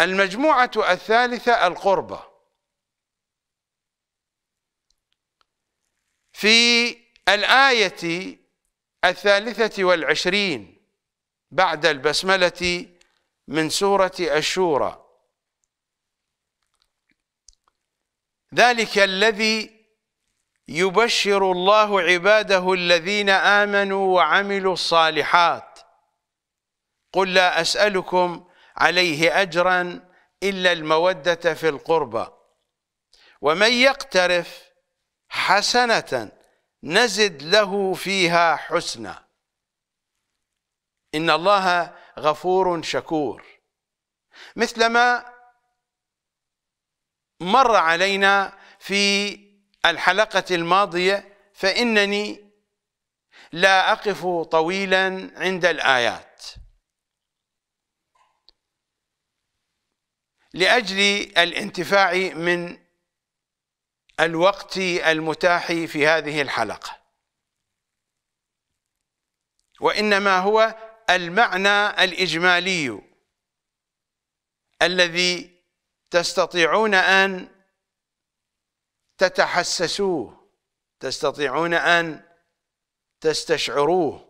المجموعة الثالثة القربة في الآية الثالثة والعشرين بعد البسملة من سورة الشورى ذلك الذي يبشر الله عباده الذين آمنوا وعملوا الصالحات قل لا أسألكم عليه أجرا إلا المودة في القربى ومن يقترف حسنة نزد له فيها حسنا إن الله غفور شكور مثلما مر علينا في الحلقة الماضية فإنني لا أقف طويلا عند الآيات لأجل الانتفاع من الوقت المتاح في هذه الحلقة وإنما هو المعنى الإجمالي الذي تستطيعون أن تتحسسوه تستطيعون أن تستشعروه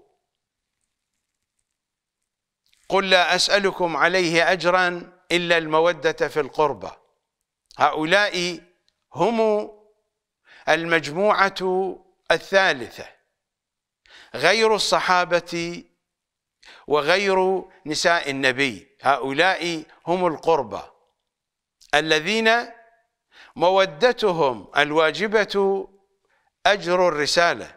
قل لا أسألكم عليه أجراً إلا المودة في القربة هؤلاء هم المجموعة الثالثة غير الصحابة وغير نساء النبي هؤلاء هم القربى الذين مودتهم الواجبة أجر الرسالة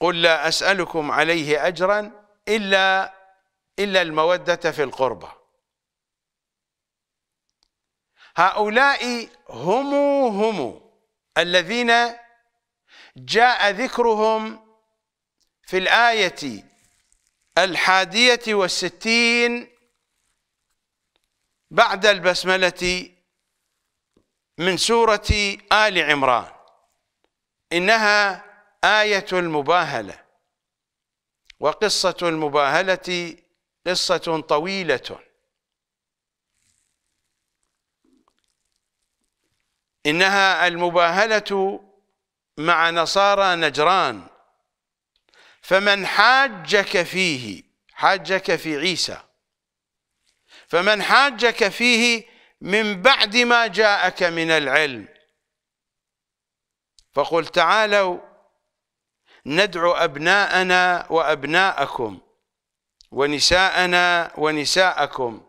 قل لا أسألكم عليه أجرا إلا إلا المودة في القربة هؤلاء هم هم الذين جاء ذكرهم في الآية الحادية والستين بعد البسملة من سورة آل عمران إنها آية المباهلة وقصة المباهلة قصة طويلة إنها المباهلة مع نصارى نجران فمن حاجك فيه حاجك في عيسى فمن حاجك فيه من بعد ما جاءك من العلم فقل تعالوا ندعو أبناءنا وأبناءكم ونساءنا ونساءكم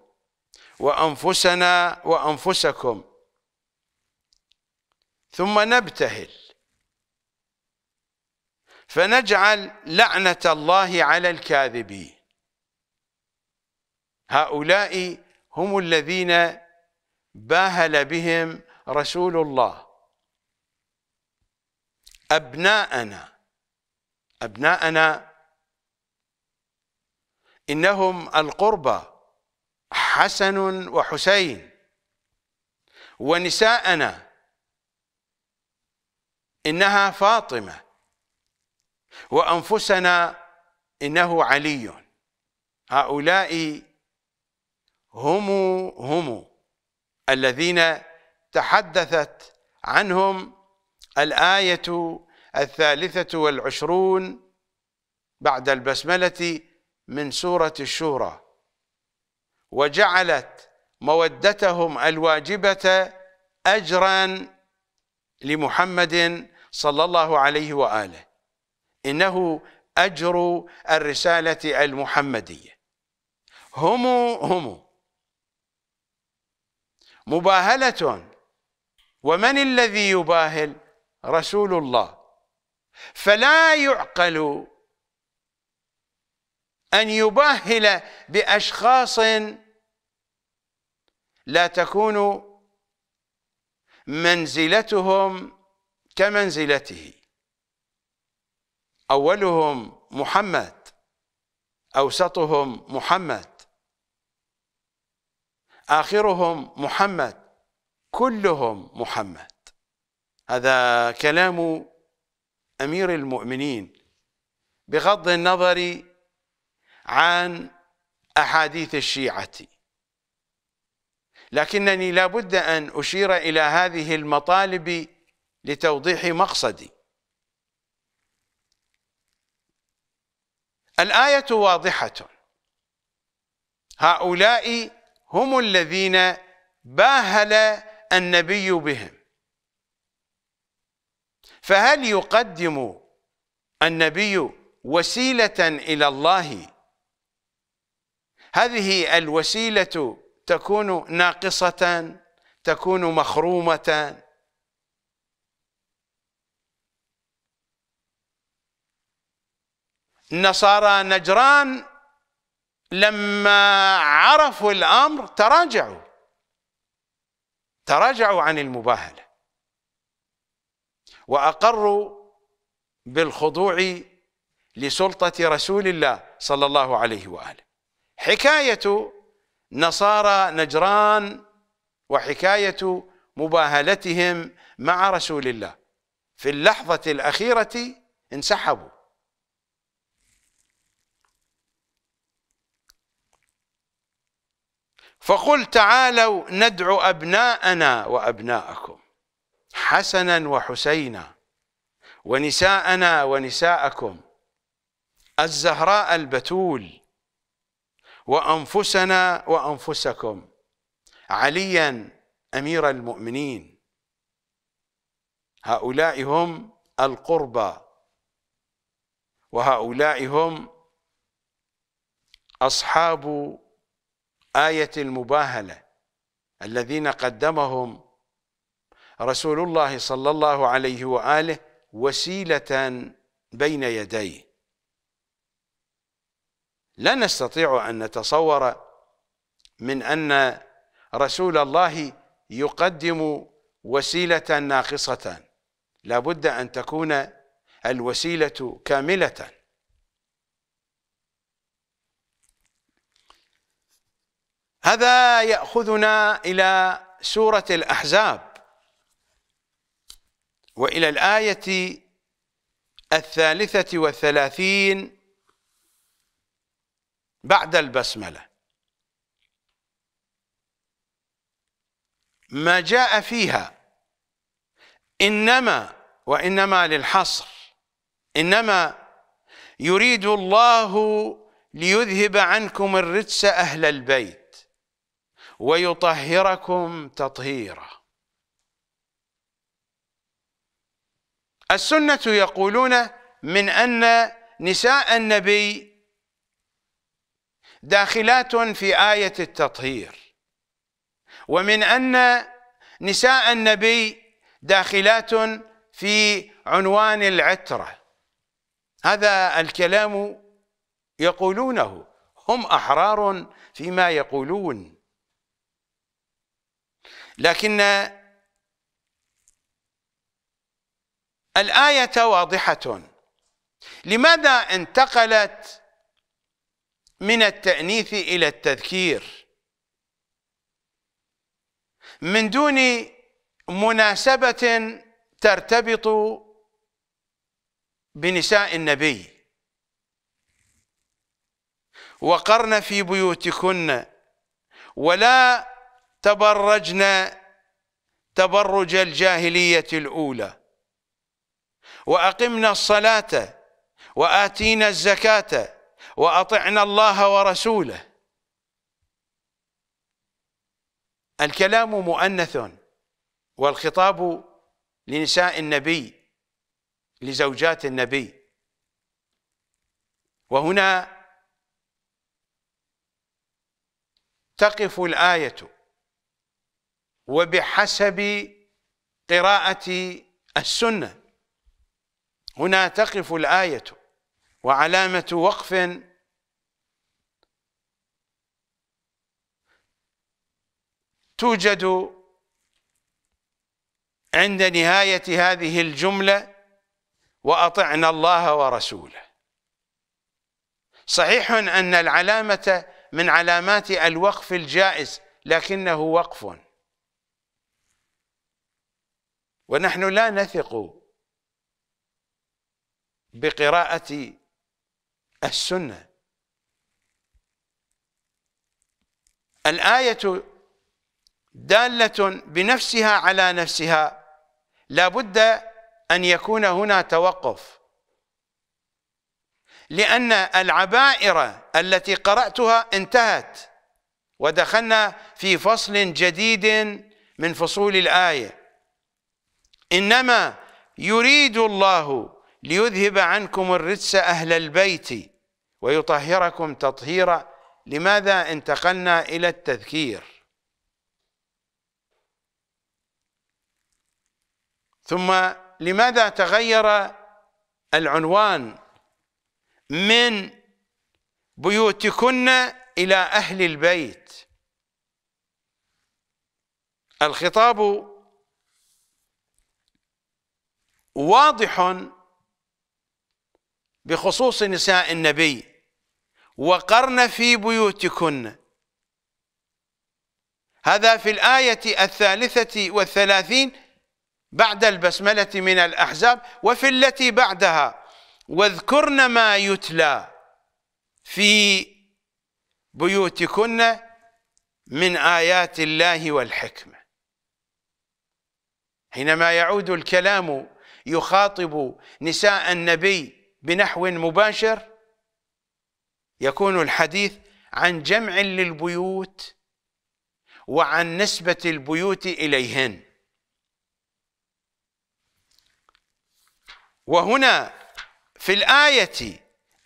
وأنفسنا وأنفسكم ثم نبتهل فنجعل لعنة الله على الكاذبين هؤلاء هم الذين باهل بهم رسول الله أبناءنا أبناءنا إنهم القربى حسن وحسين ونساءنا إنها فاطمة وأنفسنا إنه علي هؤلاء هم هم الذين تحدثت عنهم الآية الثالثة والعشرون بعد البسملة من سورة الشورى وجعلت مودتهم الواجبة أجرا لمحمد صلى الله عليه وآله إنه أجر الرسالة المحمدية هم هم مباهلة ومن الذي يباهل رسول الله فلا يعقل أن يباهل بأشخاص لا تكون منزلتهم كمنزلته أولهم محمد أوسطهم محمد آخرهم محمد كلهم محمد هذا كلام أمير المؤمنين بغض النظر عن أحاديث الشيعة لكنني لابد أن أشير إلى هذه المطالب لتوضيح مقصدي الآية واضحة هؤلاء هم الذين باهل النبي بهم فهل يقدم النبي وسيلة إلى الله هذه الوسيلة تكون ناقصة تكون مخرومة نصارى نجران لما عرفوا الأمر تراجعوا تراجعوا عن المباهلة وأقروا بالخضوع لسلطة رسول الله صلى الله عليه وآله حكاية نصارى نجران وحكاية مباهلتهم مع رسول الله في اللحظة الأخيرة انسحبوا فقل تعالوا ندعو أبناءنا وأبناءكم حسنا وحسينا ونساءنا ونساءكم الزهراء البتول وانفسنا وانفسكم عليا امير المؤمنين هؤلاء هم القربى وهؤلاء هم اصحاب ايه المباهله الذين قدمهم رسول الله صلى الله عليه واله وسيله بين يديه لا نستطيع أن نتصور من أن رسول الله يقدم وسيلة ناقصة لابد أن تكون الوسيلة كاملة هذا يأخذنا إلى سورة الأحزاب وإلى الآية الثالثة والثلاثين بعد البسملة ما جاء فيها إنما وإنما للحصر إنما يريد الله ليذهب عنكم الرجس أهل البيت ويطهركم تطهيرا السنة يقولون من أن نساء النبي داخلات في آية التطهير ومن أن نساء النبي داخلات في عنوان العترة هذا الكلام يقولونه هم أحرار فيما يقولون لكن الآية واضحة لماذا انتقلت من التأنيث إلى التذكير من دون مناسبة ترتبط بنساء النبي وقرن في بيوتكن ولا تبرجن تبرج الجاهلية الأولى وأقمنا الصلاة وآتينا الزكاة وأطعنا الله ورسوله الكلام مؤنث والخطاب لنساء النبي لزوجات النبي وهنا تقف الآية وبحسب قراءة السنة هنا تقف الآية وعلامة وقف توجد عند نهاية هذه الجملة وأطعنا الله ورسوله صحيح أن العلامة من علامات الوقف الجائز لكنه وقف ونحن لا نثق بقراءة السنة الآية دالة بنفسها على نفسها لا بد أن يكون هنا توقف لأن العبائر التي قرأتها انتهت ودخلنا في فصل جديد من فصول الآية إنما يريد الله ليذهب عنكم الرجس أهل البيت ويطهركم تطهيرا لماذا انتقلنا إلى التذكير ثم لماذا تغير العنوان من بيوتكن إلى أهل البيت الخطاب واضح بخصوص نساء النبي وقرن في بيوتكن هذا في الآية الثالثة والثلاثين بعد البسملة من الأحزاب وفي التي بعدها واذكرن ما يتلى في بيوتكن من آيات الله والحكمة حينما يعود الكلام يخاطب نساء النبي بنحو مباشر يكون الحديث عن جمع للبيوت وعن نسبة البيوت إليهن وهنا في الآية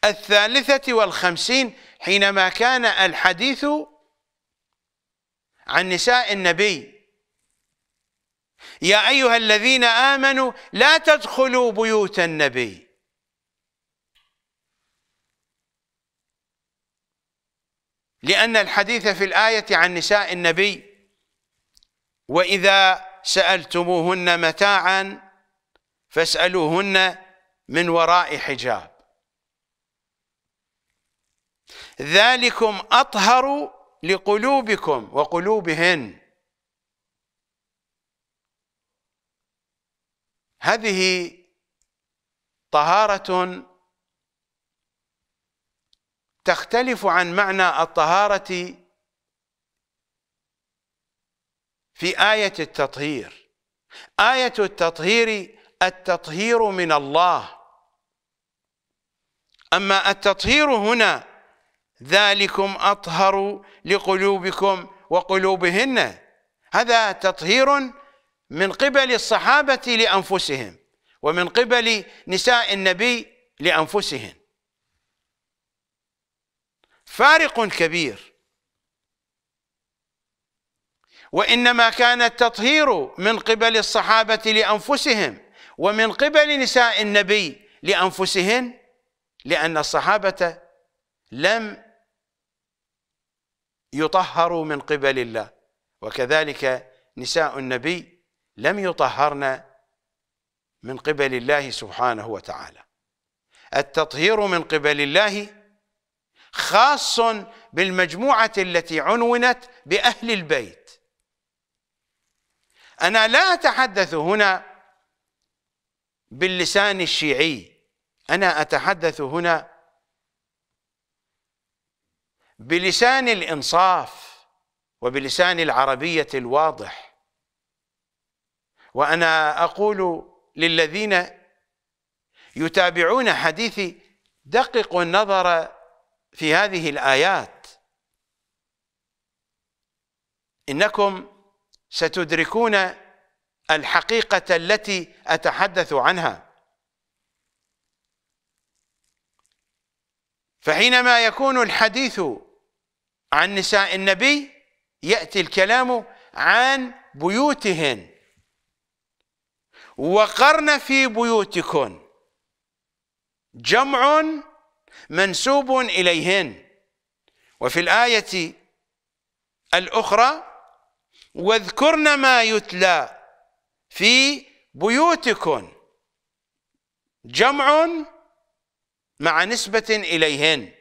الثالثة والخمسين حينما كان الحديث عن نساء النبي يا أيها الذين آمنوا لا تدخلوا بيوت النبي لأن الحديث في الآية عن نساء النبي وإذا سألتموهن متاعا فاسألوهن من وراء حجاب ذلكم أطهر لقلوبكم وقلوبهن هذه طهارة تختلف عن معنى الطهارة في آية التطهير آية التطهير التطهير من الله أما التطهير هنا ذلكم أطهر لقلوبكم وقلوبهن هذا تطهير من قبل الصحابة لأنفسهم ومن قبل نساء النبي لأنفسهم فارق كبير وانما كان التطهير من قبل الصحابه لانفسهم ومن قبل نساء النبي لانفسهن لان الصحابه لم يطهروا من قبل الله وكذلك نساء النبي لم يطهرن من قبل الله سبحانه وتعالى التطهير من قبل الله خاص بالمجموعه التي عنونت باهل البيت انا لا اتحدث هنا باللسان الشيعي انا اتحدث هنا بلسان الانصاف وبلسان العربيه الواضح وانا اقول للذين يتابعون حديثي دققوا النظر في هذه الايات انكم ستدركون الحقيقه التي اتحدث عنها فحينما يكون الحديث عن نساء النبي ياتي الكلام عن بيوتهن وقرن في بيوتكن جمع منسوب إليهن وفي الآية الأخرى واذكرن ما يتلى في بيوتكن جمع مع نسبة إليهن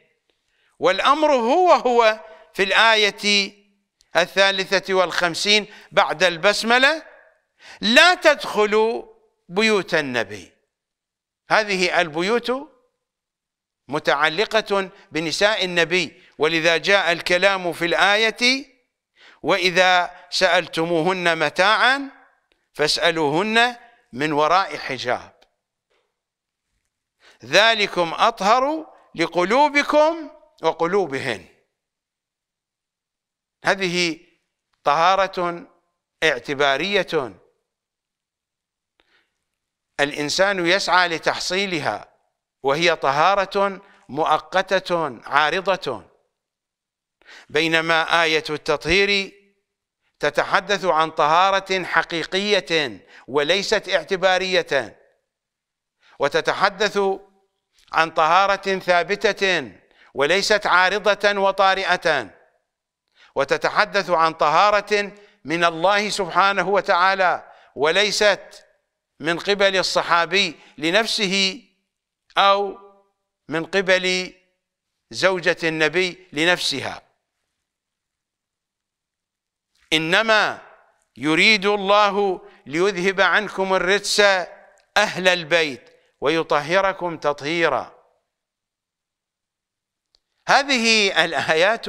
والأمر هو هو في الآية الثالثة والخمسين بعد البسملة لا تدخلوا بيوت النبي هذه البيوت متعلقة بنساء النبي ولذا جاء الكلام في الآية وإذا سألتموهن متاعا فاسألوهن من وراء حجاب ذلكم أطهر لقلوبكم وقلوبهن هذه طهارة اعتبارية الإنسان يسعى لتحصيلها وهي طهارة مؤقتة عارضة بينما آية التطهير تتحدث عن طهارة حقيقية وليست اعتبارية وتتحدث عن طهارة ثابتة وليست عارضة وطارئة وتتحدث عن طهارة من الله سبحانه وتعالى وليست من قبل الصحابي لنفسه أو من قبل زوجة النبي لنفسها إنما يريد الله ليذهب عنكم الرجس أهل البيت ويطهركم تطهيرا هذه الآيات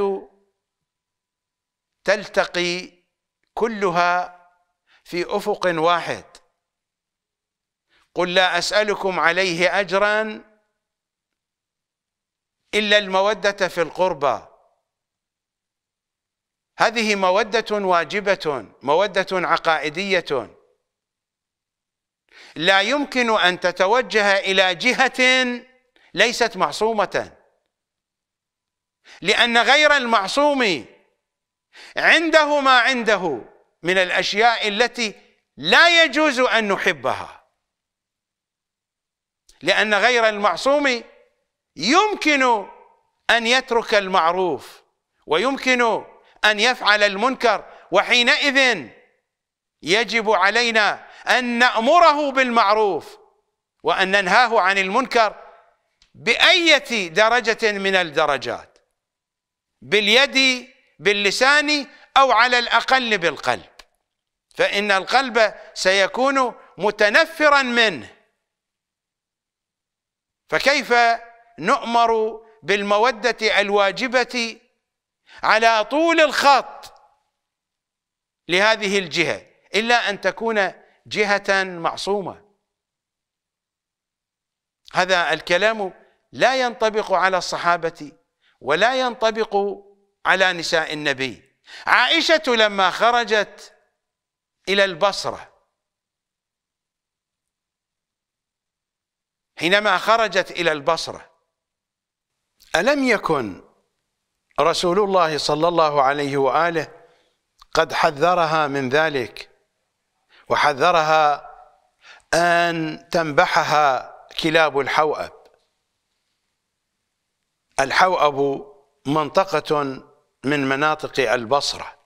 تلتقي كلها في أفق واحد قل لا أسألكم عليه أجرا إلا المودة في القربى هذه مودة واجبة مودة عقائدية لا يمكن أن تتوجه إلى جهة ليست معصومة لأن غير المعصوم عنده ما عنده من الأشياء التي لا يجوز أن نحبها لأن غير المعصوم يمكن أن يترك المعروف ويمكن أن يفعل المنكر وحينئذ يجب علينا أن نأمره بالمعروف وأن ننهاه عن المنكر بأية درجة من الدرجات باليد باللسان أو على الأقل بالقلب فإن القلب سيكون متنفرا منه فكيف نؤمر بالمودة الواجبة على طول الخط لهذه الجهة إلا أن تكون جهة معصومة هذا الكلام لا ينطبق على الصحابة ولا ينطبق على نساء النبي عائشة لما خرجت إلى البصرة حينما خرجت إلى البصرة ألم يكن رسول الله صلى الله عليه وآله قد حذرها من ذلك وحذرها أن تنبحها كلاب الحوأب الحوأب منطقة من مناطق البصرة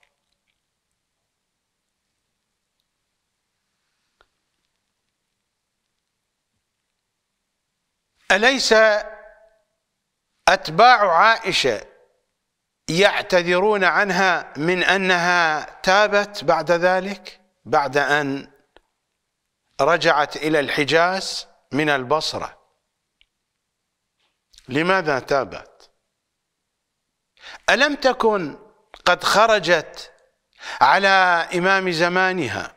أليس أتباع عائشة يعتذرون عنها من أنها تابت بعد ذلك بعد أن رجعت إلى الحجاز من البصرة لماذا تابت ألم تكن قد خرجت على إمام زمانها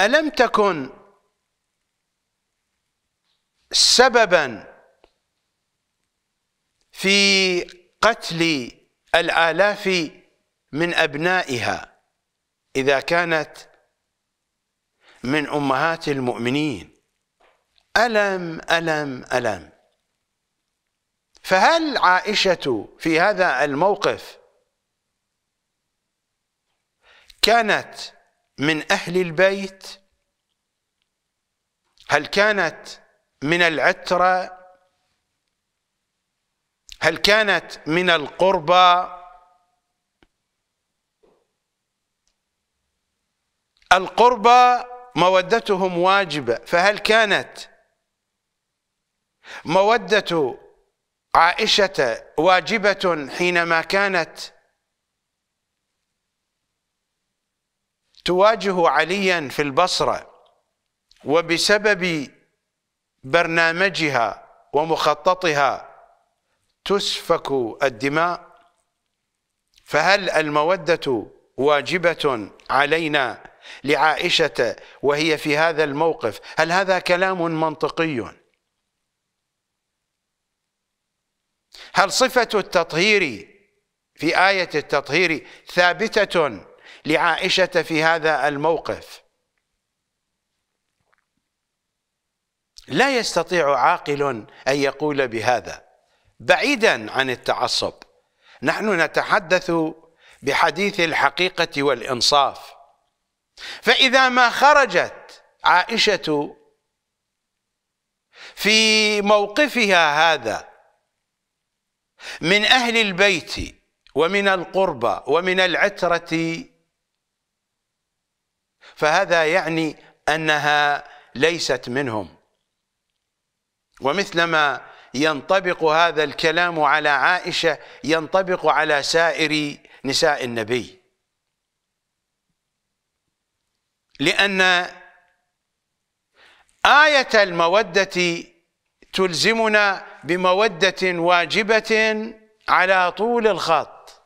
ألم تكن سببا في قتل الآلاف من أبنائها إذا كانت من أمهات المؤمنين ألم ألم ألم فهل عائشة في هذا الموقف كانت من أهل البيت هل كانت من العترة هل كانت من القربى القربى مودتهم واجبة فهل كانت مودة عائشة واجبة حينما كانت تواجه عليا في البصرة وبسبب برنامجها ومخططها تسفك الدماء فهل المودة واجبة علينا لعائشة وهي في هذا الموقف هل هذا كلام منطقي هل صفة التطهير في آية التطهير ثابتة لعائشة في هذا الموقف لا يستطيع عاقل أن يقول بهذا بعيدا عن التعصب نحن نتحدث بحديث الحقيقة والإنصاف فإذا ما خرجت عائشة في موقفها هذا من أهل البيت ومن القربى ومن العترة فهذا يعني أنها ليست منهم ومثلما ينطبق هذا الكلام على عائشة ينطبق على سائر نساء النبي لأن آية المودة تلزمنا بمودة واجبة على طول الخط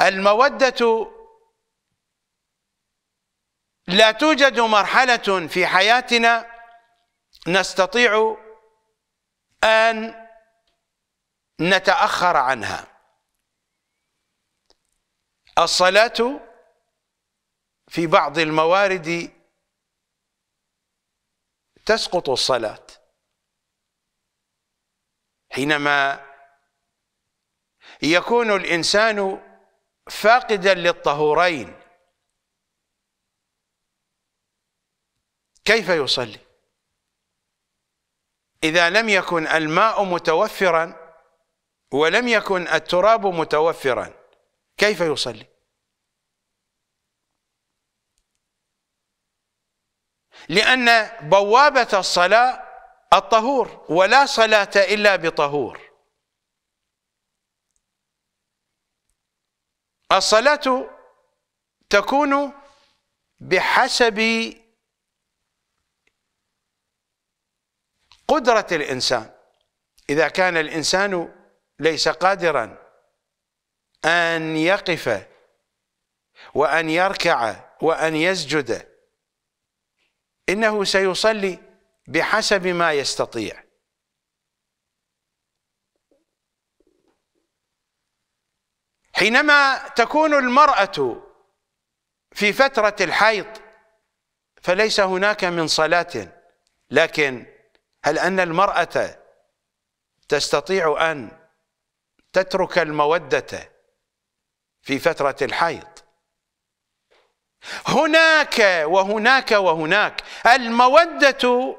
المودة لا توجد مرحلة في حياتنا نستطيع أن نتأخر عنها الصلاة في بعض الموارد تسقط الصلاة حينما يكون الإنسان فاقدا للطهورين كيف يصلي إذا لم يكن الماء متوفرا ولم يكن التراب متوفرا كيف يصلي لأن بوابة الصلاة الطهور ولا صلاة إلا بطهور الصلاة تكون بحسب قدرة الإنسان إذا كان الإنسان ليس قادرا أن يقف وأن يركع وأن يسجد إنه سيصلي بحسب ما يستطيع حينما تكون المرأة في فترة الحيض فليس هناك من صلاة لكن هل أن المرأة تستطيع أن تترك المودة في فترة الحيض هناك وهناك وهناك المودة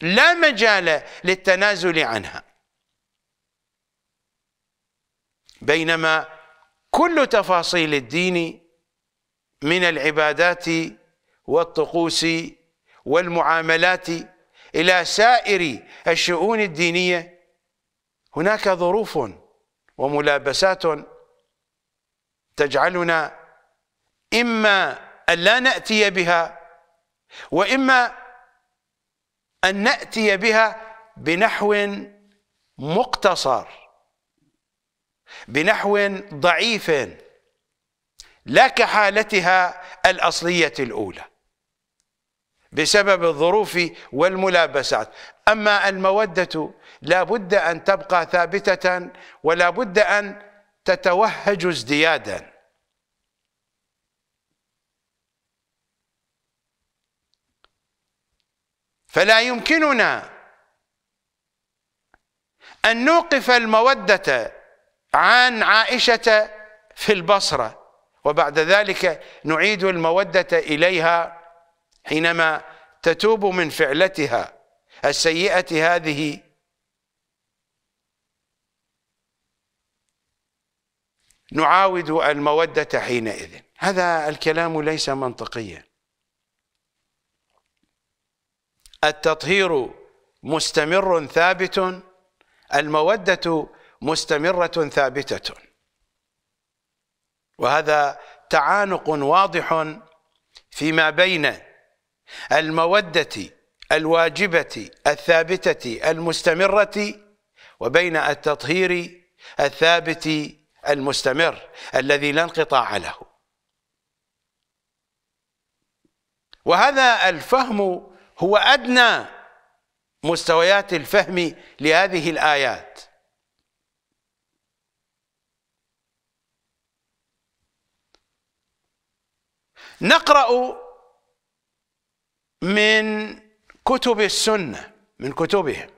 لا مجال للتنازل عنها بينما كل تفاصيل الدين من العبادات والطقوس والمعاملات إلى سائر الشؤون الدينية هناك ظروف وملابسات تجعلنا إما أن لا نأتي بها وإما أن نأتي بها بنحو مقتصر بنحو ضعيف لا كحالتها الأصلية الأولى بسبب الظروف والملابسات أما المودة لا بد أن تبقى ثابتة ولا بد أن تتوهج ازديادا فلا يمكننا أن نوقف المودة عن عائشة في البصرة وبعد ذلك نعيد المودة إليها حينما تتوب من فعلتها السيئة هذه نعاود المودة حينئذ هذا الكلام ليس منطقيا التطهير مستمر ثابت المودة مستمرة ثابتة وهذا تعانق واضح فيما بين المودة الواجبة الثابتة المستمرة وبين التطهير الثابت المستمر الذي لا انقطاع له وهذا الفهم هو أدنى مستويات الفهم لهذه الآيات نقرأ من كتب السنة من كتبهم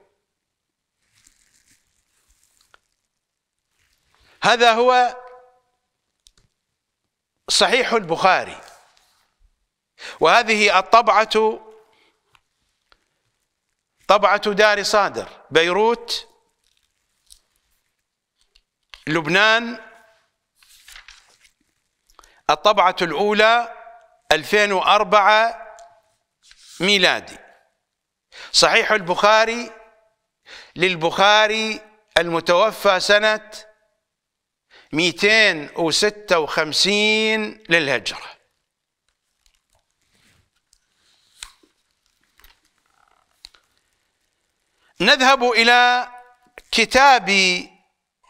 هذا هو صحيح البخاري وهذه الطبعة طبعة دار صادر بيروت لبنان الطبعة الأولى 2004 ميلادي صحيح البخاري للبخاري المتوفى سنة 256 للهجرة نذهب إلى كتاب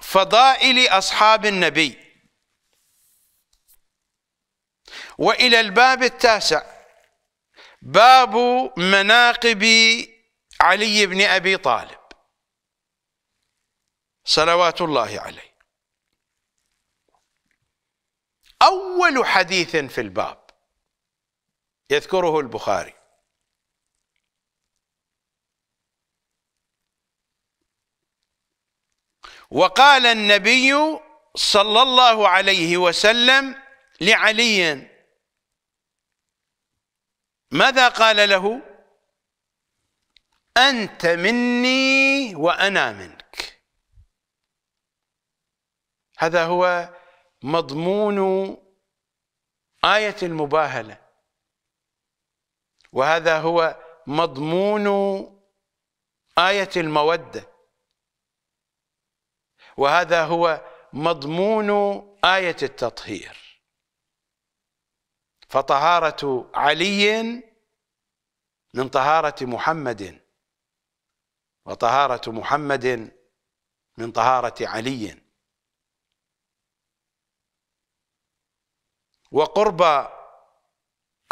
فضائل أصحاب النبي وإلى الباب التاسع باب مناقب علي بن أبي طالب صلوات الله عليه أول حديث في الباب يذكره البخاري وقال النبي صلى الله عليه وسلم لعلي ماذا قال له أنت مني وأنا منك هذا هو مضمون آية المباهلة وهذا هو مضمون آية المودة وهذا هو مضمون آية التطهير فطهارة علي من طهارة محمد وطهارة محمد من طهارة علي وقرب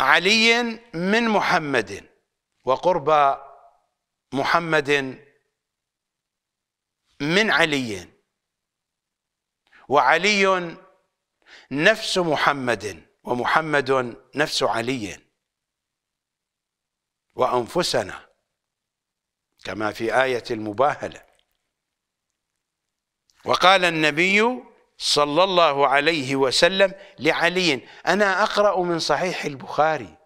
علي من محمد وقرب محمد من علي وعلي نفس محمد ومحمد نفس علي وأنفسنا كما في آية المباهلة وقال النبي صلى الله عليه وسلم لعلي أنا أقرأ من صحيح البخاري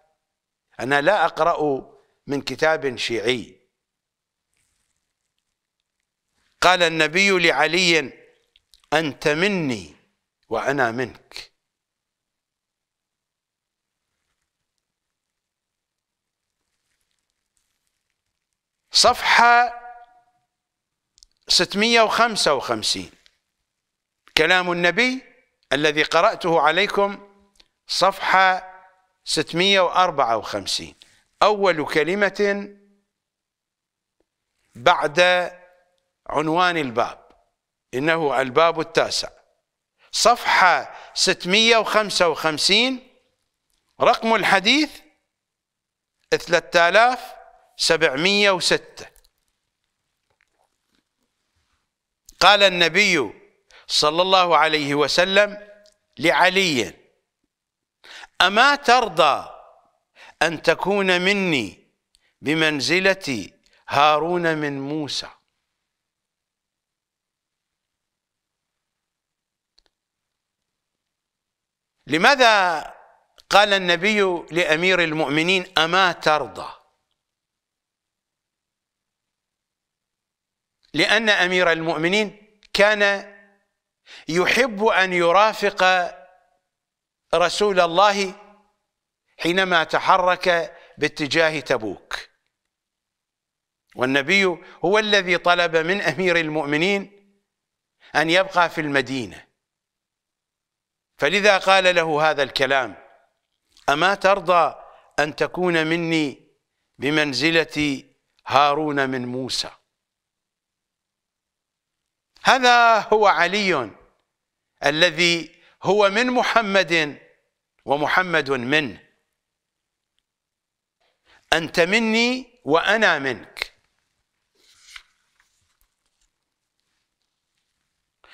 أنا لا أقرأ من كتاب شيعي قال النبي لعلي أنت مني وأنا منك صفحة 655 كلام النبي الذي قرأته عليكم صفحة 654 أول كلمة بعد عنوان الباب إنه الباب التاسع صفحة 655 رقم الحديث 3000 سبعمية وستة قال النبي صلى الله عليه وسلم لعلي أما ترضى أن تكون مني بمنزلة هارون من موسى لماذا قال النبي لأمير المؤمنين أما ترضى لأن أمير المؤمنين كان يحب أن يرافق رسول الله حينما تحرك باتجاه تبوك والنبي هو الذي طلب من أمير المؤمنين أن يبقى في المدينة فلذا قال له هذا الكلام أما ترضى أن تكون مني بمنزلة هارون من موسى هذا هو علي الذي هو من محمد ومحمد منه أنت مني وأنا منك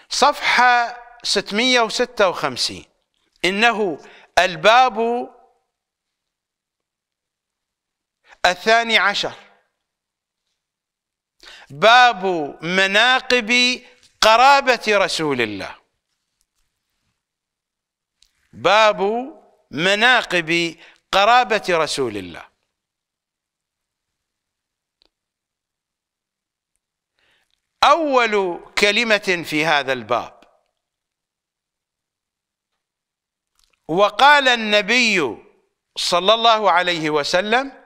صفحة 656 إنه الباب الثاني عشر باب مناقب قرابة رسول الله باب مناقب قرابة رسول الله أول كلمة في هذا الباب وقال النبي صلى الله عليه وسلم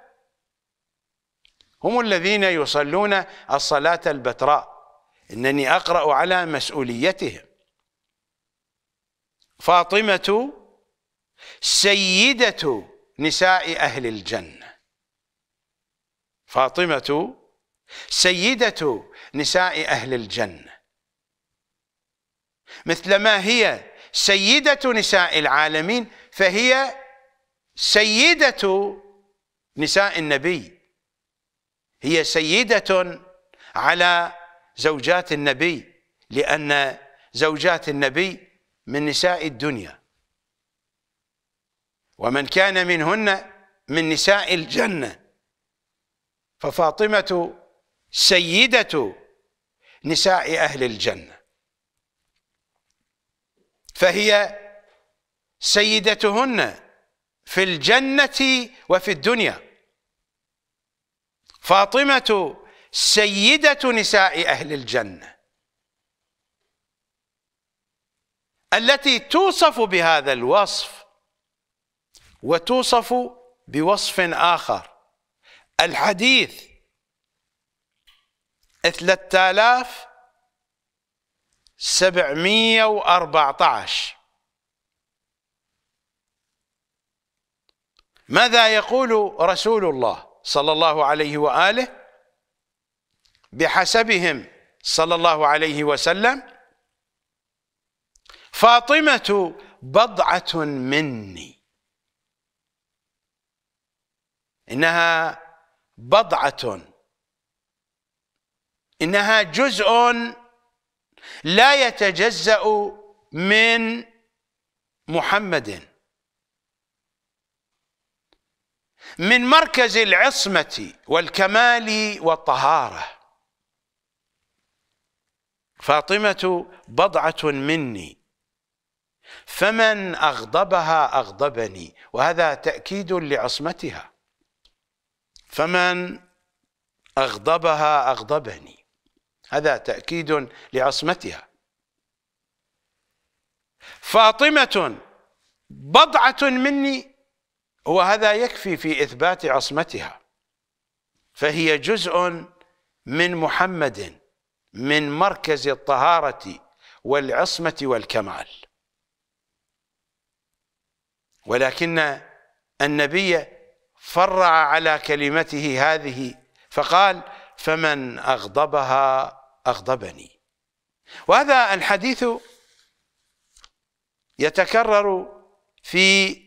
هم الذين يصلون الصلاة البتراء إنني أقرأ على مسؤوليتهم فاطمة سيدة نساء أهل الجنة فاطمة سيدة نساء أهل الجنة مثلما هي سيدة نساء العالمين فهي سيدة نساء النبي هي سيدة على زوجات النبي لأن زوجات النبي من نساء الدنيا ومن كان منهن من نساء الجنة ففاطمة سيدة نساء أهل الجنة فهي سيدتهن في الجنة وفي الدنيا فاطمة سيدة نساء أهل الجنة التي توصف بهذا الوصف وتوصف بوصف آخر الحديث 3714 ماذا يقول رسول الله صلى الله عليه واله بحسبهم صلى الله عليه وسلم فاطمة بضعة مني إنها بضعة إنها جزء لا يتجزأ من محمد من مركز العصمة والكمال والطهارة فاطمة بضعة مني فمن أغضبها أغضبني وهذا تأكيد لعصمتها فمن أغضبها أغضبني هذا تأكيد لعصمتها فاطمة بضعة مني وهذا يكفي في إثبات عصمتها فهي جزء من محمد من مركز الطهارة والعصمة والكمال ولكن النبي فرع على كلمته هذه فقال فمن أغضبها أغضبني وهذا الحديث يتكرر في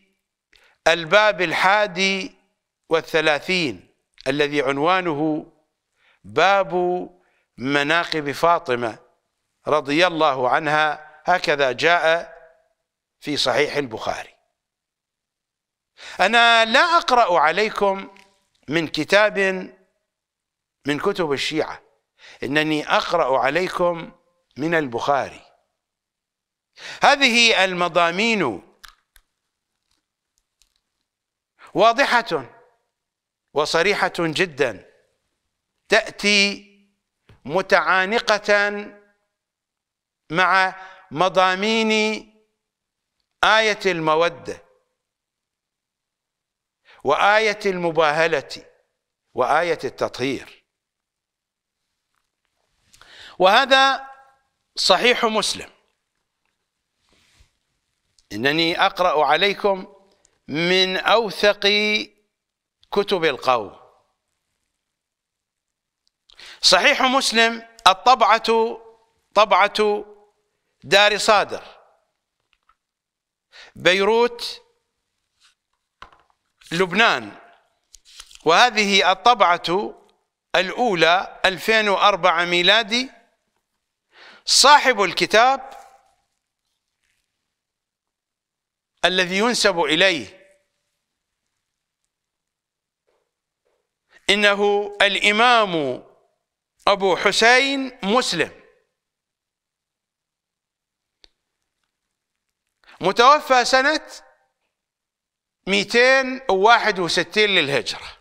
الباب الحادي والثلاثين الذي عنوانه باب مناقب فاطمة رضي الله عنها هكذا جاء في صحيح البخاري أنا لا أقرأ عليكم من كتاب من كتب الشيعة إنني أقرأ عليكم من البخاري هذه المضامين واضحة وصريحة جدا تأتي متعانقة مع مضامين آية المودة وآية المباهلة وآية التطهير وهذا صحيح مسلم إنني أقرأ عليكم من أوثق كتب القوم صحيح مسلم الطبعة طبعة دار صادر بيروت لبنان وهذه الطبعة الأولى 2004 ميلادي صاحب الكتاب الذي ينسب إليه إنه الإمام أبو حسين مسلم متوفى سنة 261 للهجرة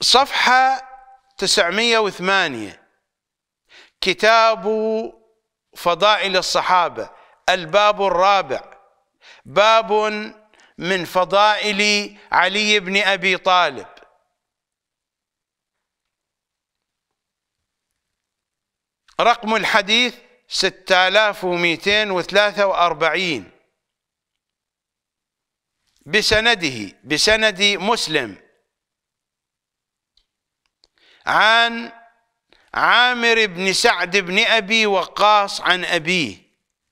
صفحة 908 كتاب فضائل الصحابة الباب الرابع باب من فضائل علي بن ابي طالب رقم الحديث 6243 بسنده بسند مسلم عن عامر بن سعد بن ابي وقاص عن ابيه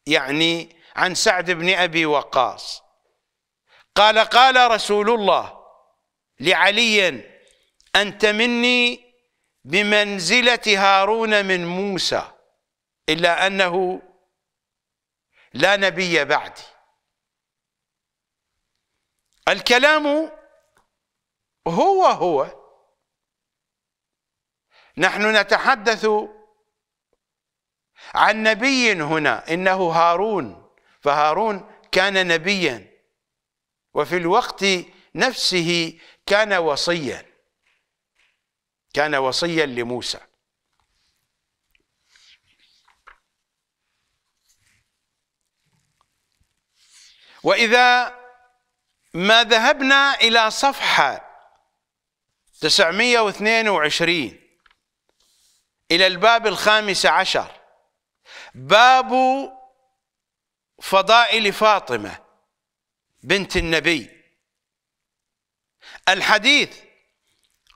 يعني عن سعد بن أبي وقاص قال قال رسول الله لعلي أنت مني بمنزلة هارون من موسى إلا أنه لا نبي بعدي الكلام هو هو نحن نتحدث عن نبي هنا إنه هارون فهارون كان نبيا وفي الوقت نفسه كان وصيا كان وصيا لموسى وإذا ما ذهبنا إلى صفحة 922 إلى الباب الخامس عشر باب فضائل فاطمة بنت النبي الحديث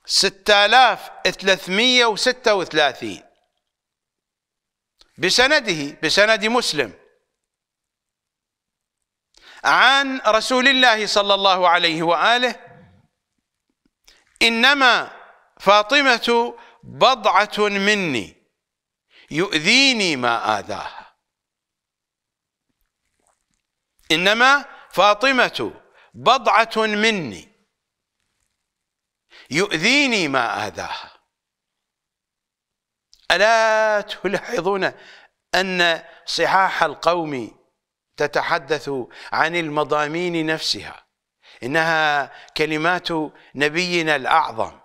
6336 بسنده بسند مسلم عن رسول الله صلى الله عليه وآله إنما فاطمة بضعة مني يؤذيني ما آذاها إنما فاطمة بضعة مني يؤذيني ما آذاها ألا تلاحظون أن صحاح القوم تتحدث عن المضامين نفسها إنها كلمات نبينا الأعظم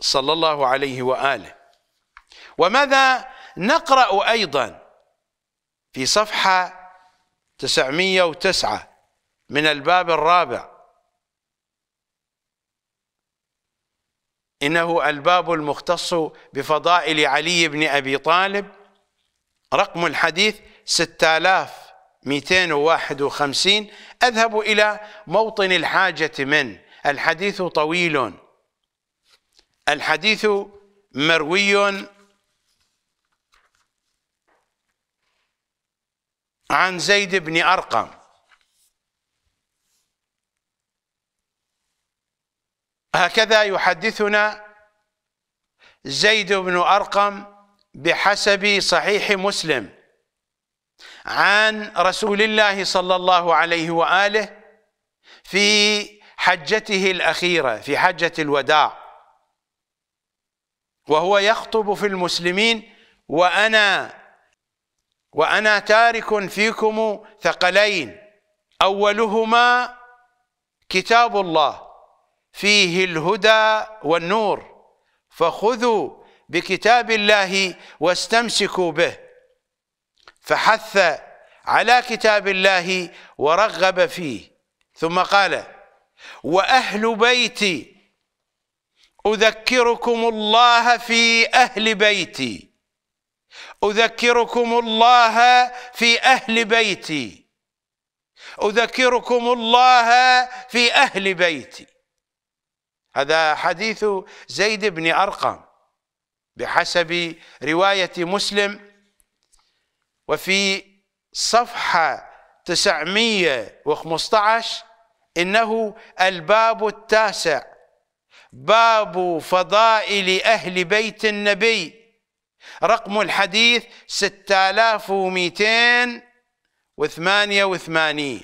صلى الله عليه وآله وماذا نقرأ أيضا في صفحة تسعمية وتسعة من الباب الرابع إنه الباب المختص بفضائل علي بن أبي طالب رقم الحديث 6251 أذهب إلى موطن الحاجة من الحديث طويل الحديث مروي عن زيد بن أرقم هكذا يحدثنا زيد بن أرقم بحسب صحيح مسلم عن رسول الله صلى الله عليه وآله في حجته الأخيرة في حجة الوداع وهو يخطب في المسلمين وأنا وأنا تارك فيكم ثقلين أولهما كتاب الله فيه الهدى والنور فخذوا بكتاب الله واستمسكوا به فحث على كتاب الله ورغب فيه ثم قال وأهل بيتي أذكركم الله في أهل بيتي اذكركم الله في اهل بيتي اذكركم الله في اهل بيتي هذا حديث زيد بن ارقم بحسب روايه مسلم وفي صفحه 915 انه الباب التاسع باب فضائل اهل بيت النبي رقم الحديث 6288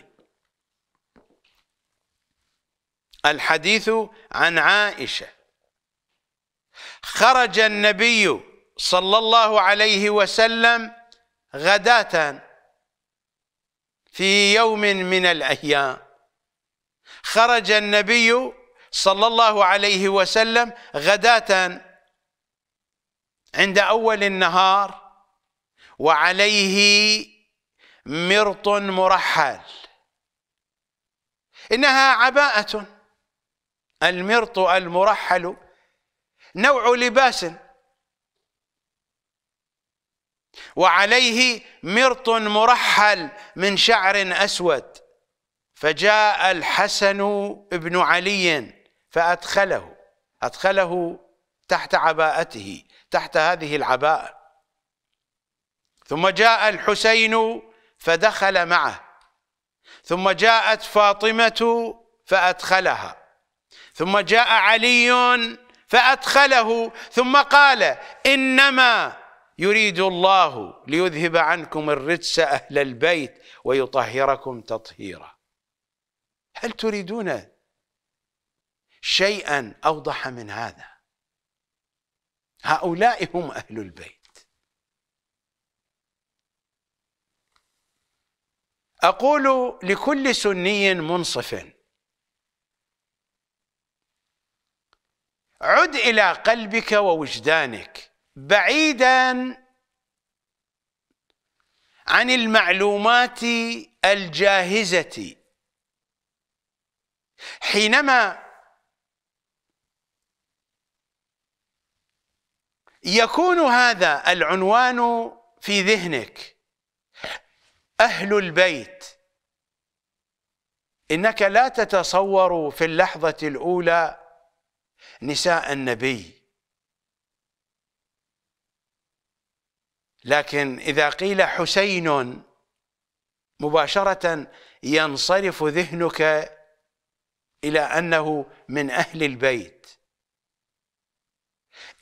الحديث عن عائشة خرج النبي صلى الله عليه وسلم غداة في يوم من الأيام خرج النبي صلى الله عليه وسلم غداة عند أول النهار وعليه مرط مرحل إنها عباءة المرط المرحل نوع لباس وعليه مرط مرحل من شعر أسود فجاء الحسن بن علي فأدخله أدخله تحت عباءته تحت هذه العباءة ثم جاء الحسين فدخل معه ثم جاءت فاطمة فأدخلها ثم جاء علي فأدخله ثم قال إنما يريد الله ليذهب عنكم الرجس أهل البيت ويطهركم تطهيرا هل تريدون شيئا أوضح من هذا هؤلاء هم أهل البيت أقول لكل سني منصف عد إلى قلبك ووجدانك بعيدا عن المعلومات الجاهزة حينما يكون هذا العنوان في ذهنك أهل البيت إنك لا تتصور في اللحظة الأولى نساء النبي لكن إذا قيل حسين مباشرة ينصرف ذهنك إلى أنه من أهل البيت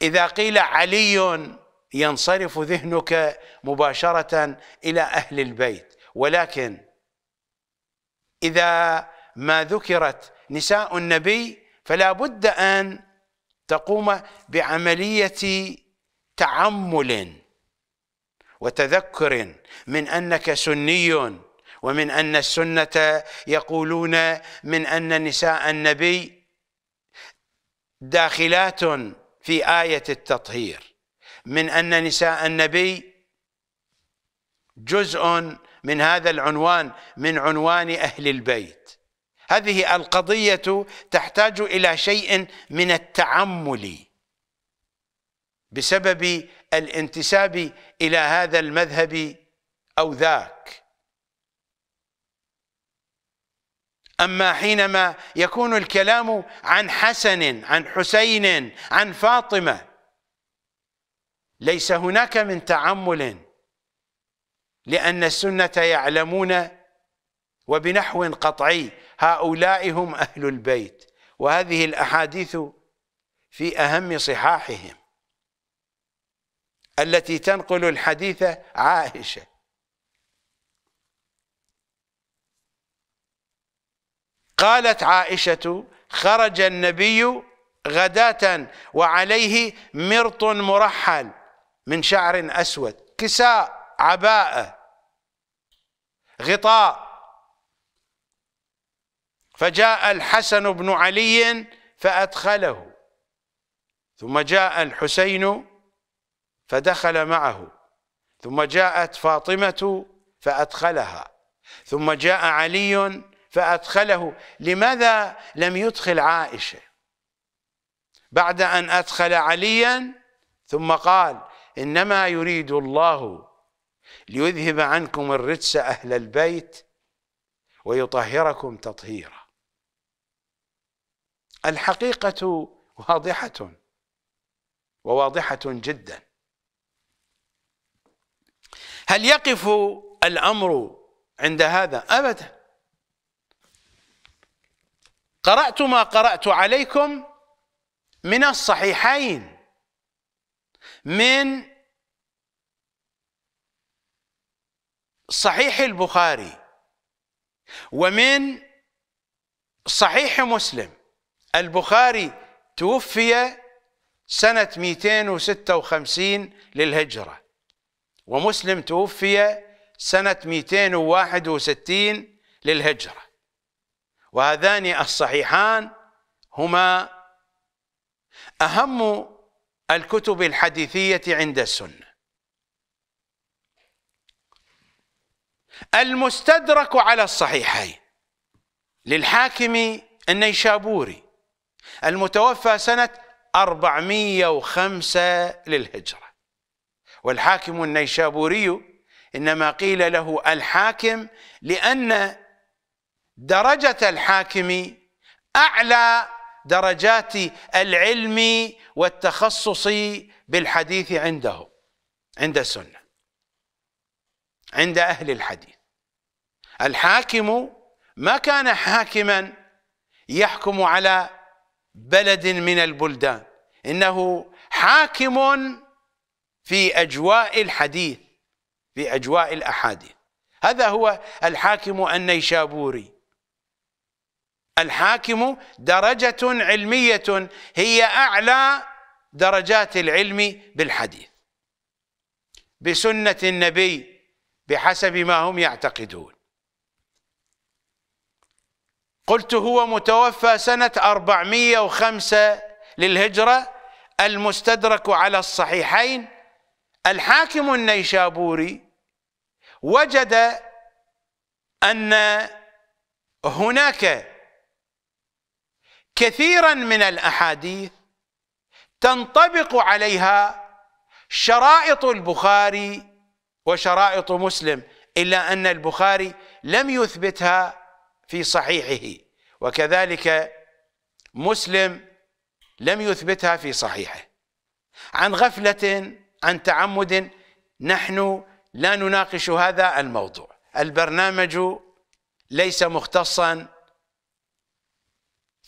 إذا قيل علي ينصرف ذهنك مباشرة إلى أهل البيت ولكن إذا ما ذكرت نساء النبي فلا بد أن تقوم بعملية تعمل وتذكر من أنك سني ومن أن السنة يقولون من أن نساء النبي داخلات في آية التطهير من أن نساء النبي جزء من هذا العنوان من عنوان أهل البيت هذه القضية تحتاج إلى شيء من التعمل بسبب الانتساب إلى هذا المذهب أو ذاك أما حينما يكون الكلام عن حسن عن حسين عن فاطمة ليس هناك من تعمل لأن السنة يعلمون وبنحو قطعي هؤلاء هم أهل البيت وهذه الأحاديث في أهم صحاحهم التي تنقل الحديث عائشة قالت عائشة خرج النبي غداة وعليه مرط مرحل من شعر أسود كساء عباءة غطاء فجاء الحسن بن علي فأدخله ثم جاء الحسين فدخل معه ثم جاءت فاطمة فأدخلها ثم جاء علي فأدخله لماذا لم يدخل عائشة بعد أن أدخل عليا ثم قال إنما يريد الله ليذهب عنكم الرجس أهل البيت ويطهركم تطهيرا الحقيقة واضحة وواضحة جدا هل يقف الأمر عند هذا أبدا قرأت ما قرأت عليكم من الصحيحين من صحيح البخاري ومن صحيح مسلم البخاري توفي سنة 256 للهجرة ومسلم توفي سنة 261 للهجرة وهذان الصحيحان هما أهم الكتب الحديثية عند السنة المستدرك على الصحيحين للحاكم النيشابوري المتوفى سنة 405 للهجرة والحاكم النيشابوري إنما قيل له الحاكم لأن درجة الحاكم أعلى درجات العلم والتخصص بالحديث عنده عند السنة عند أهل الحديث الحاكم ما كان حاكما يحكم على بلد من البلدان إنه حاكم في أجواء الحديث في أجواء الأحاديث هذا هو الحاكم النيشابوري الحاكم درجة علمية هي أعلى درجات العلم بالحديث بسنة النبي بحسب ما هم يعتقدون قلت هو متوفى سنة 405 للهجرة المستدرك على الصحيحين الحاكم النيشابوري وجد أن هناك كثيرا من الاحاديث تنطبق عليها شرائط البخاري وشرائط مسلم الا ان البخاري لم يثبتها في صحيحه وكذلك مسلم لم يثبتها في صحيحه عن غفله عن تعمد نحن لا نناقش هذا الموضوع البرنامج ليس مختصا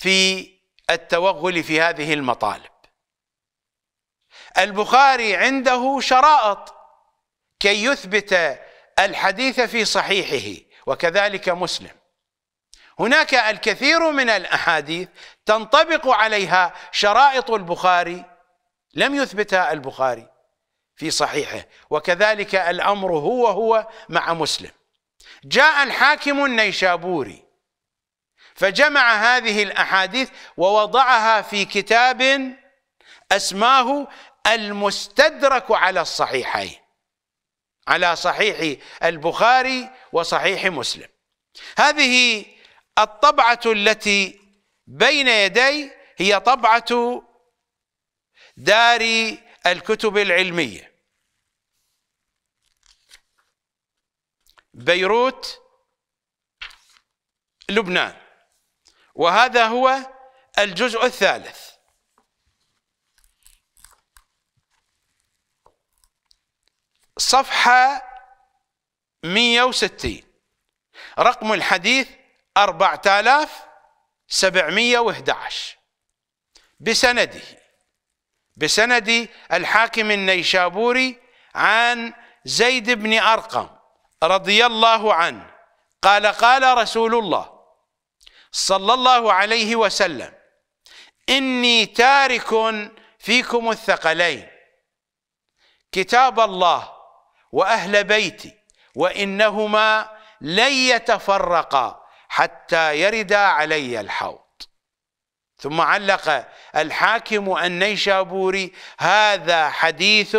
في التوغل في هذه المطالب البخاري عنده شرائط كي يثبت الحديث في صحيحه وكذلك مسلم هناك الكثير من الاحاديث تنطبق عليها شرائط البخاري لم يثبتها البخاري في صحيحه وكذلك الامر هو هو مع مسلم جاء الحاكم النيشابوري فجمع هذه الاحاديث ووضعها في كتاب اسماه المستدرك على الصحيحين على صحيح البخاري وصحيح مسلم هذه الطبعه التي بين يدي هي طبعه دار الكتب العلميه بيروت لبنان وهذا هو الجزء الثالث صفحة 160 رقم الحديث 4711 بسنده بسند الحاكم النيشابوري عن زيد بن أرقم رضي الله عنه قال قال رسول الله صلى الله عليه وسلم إني تارك فيكم الثقلين كتاب الله وأهل بيتي وإنهما لن يتفرقا حتى يردا علي الحوض ثم علق الحاكم النيشابوري هذا حديث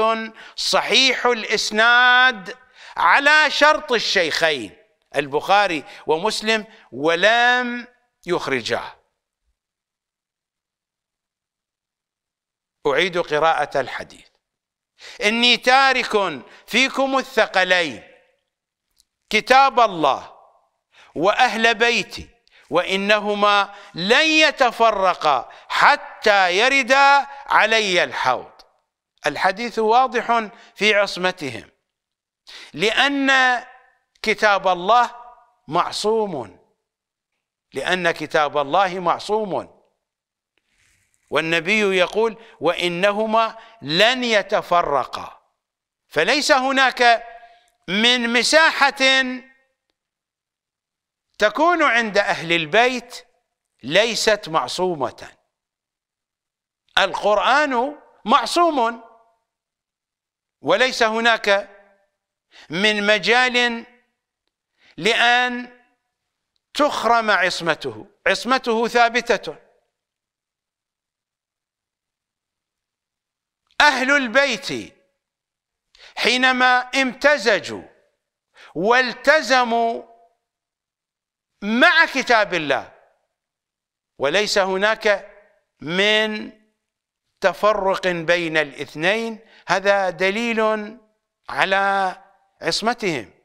صحيح الإسناد على شرط الشيخين البخاري ومسلم ولم يخرجاه أعيد قراءة الحديث إني تارك فيكم الثقلين كتاب الله وأهل بيتي وإنهما لن يتفرقا حتى يردا علي الحوض الحديث واضح في عصمتهم لأن كتاب الله معصوم لأن كتاب الله معصوم والنبي يقول وإنهما لن يتفرقا فليس هناك من مساحة تكون عند أهل البيت ليست معصومة القرآن معصوم وليس هناك من مجال لأن تخرم عصمته عصمته ثابتة أهل البيت حينما امتزجوا والتزموا مع كتاب الله وليس هناك من تفرق بين الاثنين هذا دليل على عصمتهم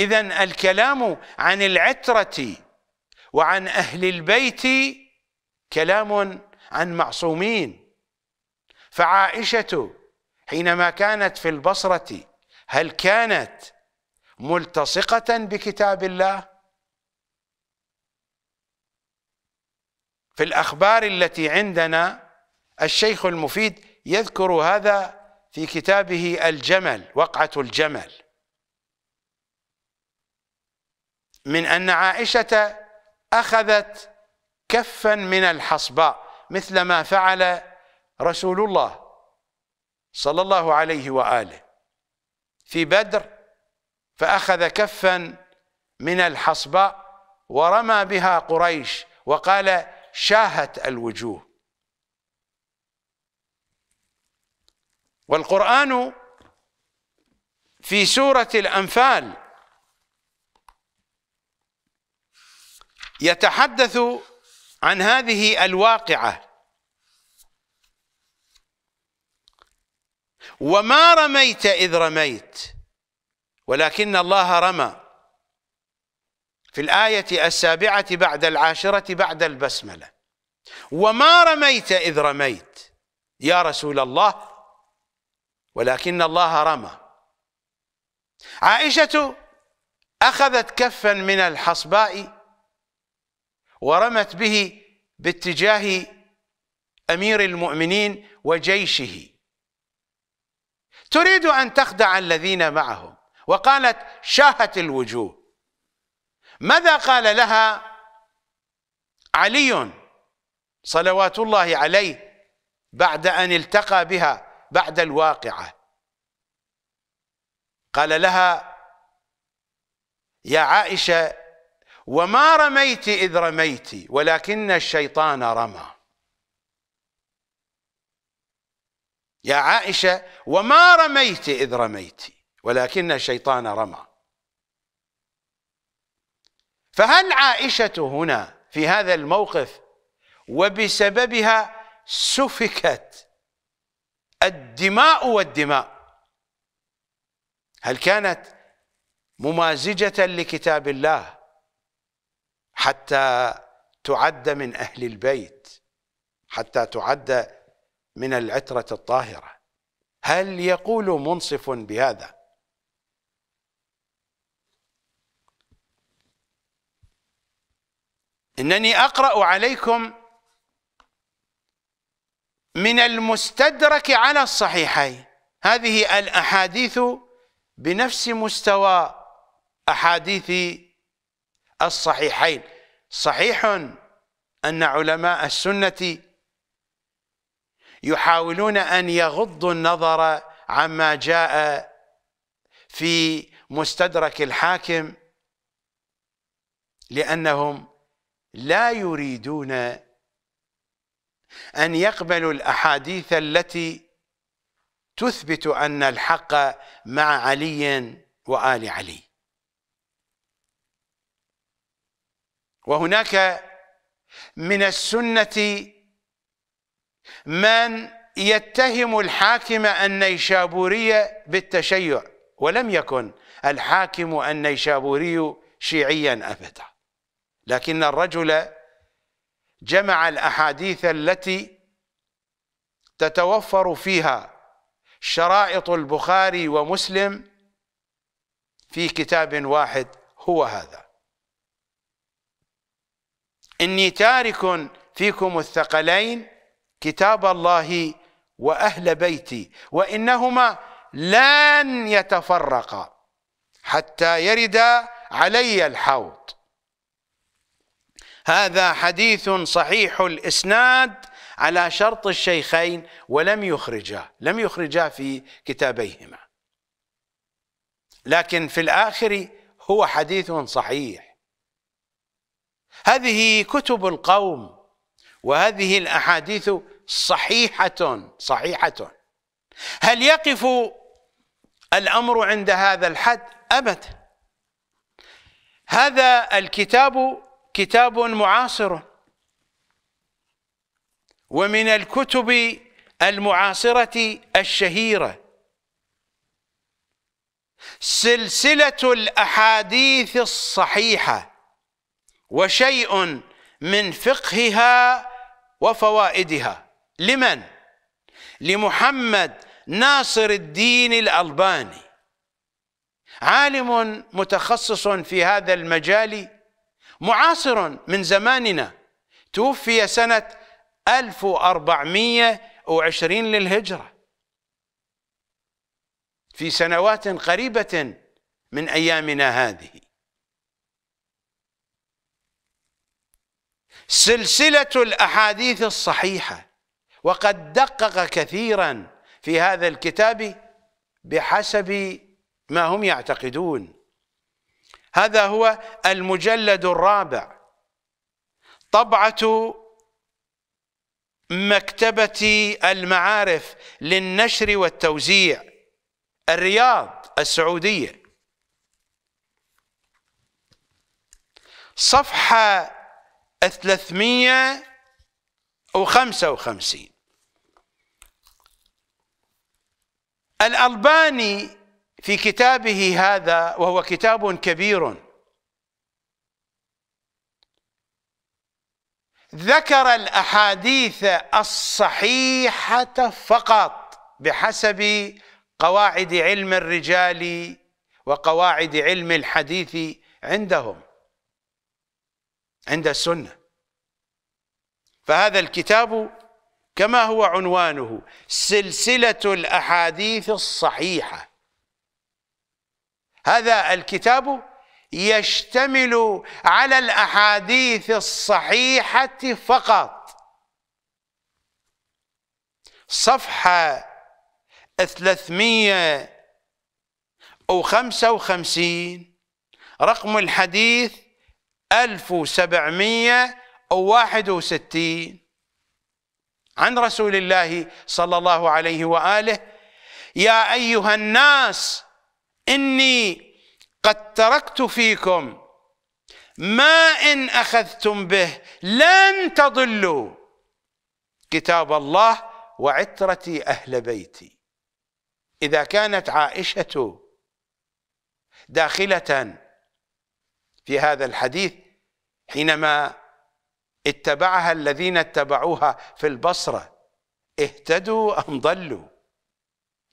اذا الكلام عن العتره وعن اهل البيت كلام عن معصومين فعائشه حينما كانت في البصره هل كانت ملتصقه بكتاب الله في الاخبار التي عندنا الشيخ المفيد يذكر هذا في كتابه الجمل وقعه الجمل من أن عائشة أخذت كفا من الحصباء مثل ما فعل رسول الله صلى الله عليه وآله في بدر فأخذ كفا من الحصباء ورمى بها قريش وقال شاهت الوجوه والقرآن في سورة الأنفال يتحدث عن هذه الواقعه وما رميت اذ رميت ولكن الله رمى في الايه السابعه بعد العاشره بعد البسمله وما رميت اذ رميت يا رسول الله ولكن الله رمى عائشه اخذت كفا من الحصباء ورمت به باتجاه امير المؤمنين وجيشه تريد ان تخدع الذين معهم وقالت شاهت الوجوه ماذا قال لها علي صلوات الله عليه بعد ان التقى بها بعد الواقعه قال لها يا عائشه وما رميت إذ رميت ولكن الشيطان رمى يا عائشة وما رميت إذ رميت ولكن الشيطان رمى فهل عائشة هنا في هذا الموقف وبسببها سفكت الدماء والدماء هل كانت ممازجة لكتاب الله حتى تعد من أهل البيت حتى تعد من العترة الطاهرة هل يقول منصف بهذا إنني أقرأ عليكم من المستدرك على الصحيحين هذه الأحاديث بنفس مستوى أحاديث الصحيحين صحيح أن علماء السنة يحاولون أن يغضوا النظر عما جاء في مستدرك الحاكم لأنهم لا يريدون أن يقبلوا الأحاديث التي تثبت أن الحق مع علي وآل علي وهناك من السنة من يتهم الحاكم النيشابوري بالتشيع ولم يكن الحاكم النيشابوري شيعيا أبدا لكن الرجل جمع الأحاديث التي تتوفر فيها شرائط البخاري ومسلم في كتاب واحد هو هذا إني تارك فيكم الثقلين كتاب الله وأهل بيتي وإنهما لن يتفرقا حتى يرد علي الحوض هذا حديث صحيح الإسناد على شرط الشيخين ولم يخرجاه لم يخرجاه في كتابيهما لكن في الآخر هو حديث صحيح هذه كتب القوم وهذه الأحاديث صحيحة صحيحة هل يقف الأمر عند هذا الحد أبدا هذا الكتاب كتاب معاصر ومن الكتب المعاصرة الشهيرة سلسلة الأحاديث الصحيحة وشيء من فقهها وفوائدها لمن لمحمد ناصر الدين الألباني عالم متخصص في هذا المجال معاصر من زماننا توفي سنة 1420 للهجرة في سنوات قريبة من أيامنا هذه سلسلة الأحاديث الصحيحة وقد دقق كثيرا في هذا الكتاب بحسب ما هم يعتقدون هذا هو المجلد الرابع طبعة مكتبة المعارف للنشر والتوزيع الرياض السعودية صفحة الثلاثمية وخمسة وخمسين الألباني في كتابه هذا وهو كتاب كبير ذكر الأحاديث الصحيحة فقط بحسب قواعد علم الرجال وقواعد علم الحديث عندهم عند السنة فهذا الكتاب كما هو عنوانه سلسلة الأحاديث الصحيحة هذا الكتاب يشتمل على الأحاديث الصحيحة فقط صفحة 355 رقم الحديث 1761 عن رسول الله صلى الله عليه وآله يا أيها الناس إني قد تركت فيكم ما إن أخذتم به لن تضلوا كتاب الله وعترتي أهل بيتي إذا كانت عائشة داخلة في هذا الحديث حينما اتبعها الذين اتبعوها في البصرة اهتدوا أم ضلوا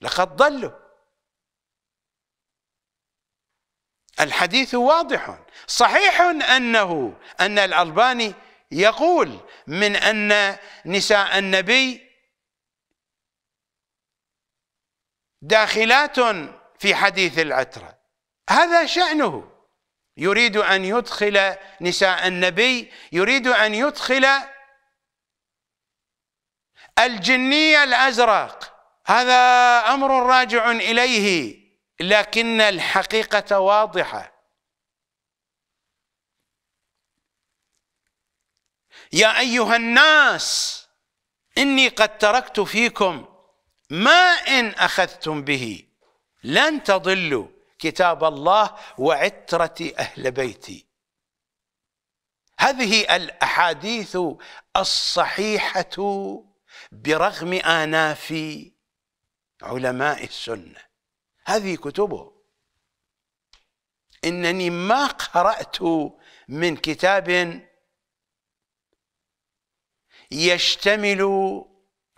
لقد ضلوا الحديث واضح صحيح أنه أن الألباني يقول من أن نساء النبي داخلات في حديث العترة هذا شأنه يريد أن يدخل نساء النبي يريد أن يدخل الجني الأزرق هذا أمر راجع إليه لكن الحقيقة واضحة يا أيها الناس إني قد تركت فيكم ما إن أخذتم به لن تضلوا كتاب الله وعترة أهل بيتي هذه الأحاديث الصحيحة برغم آناف علماء السنة هذه كتبه إنني ما قرأت من كتاب يشتمل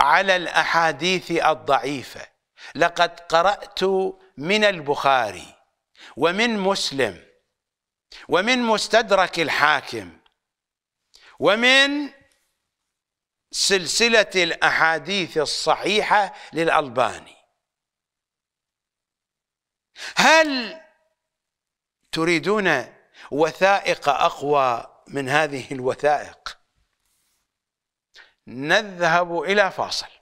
على الأحاديث الضعيفة لقد قرأت من البخاري ومن مسلم ومن مستدرك الحاكم ومن سلسلة الأحاديث الصحيحة للألباني هل تريدون وثائق أقوى من هذه الوثائق نذهب إلى فاصل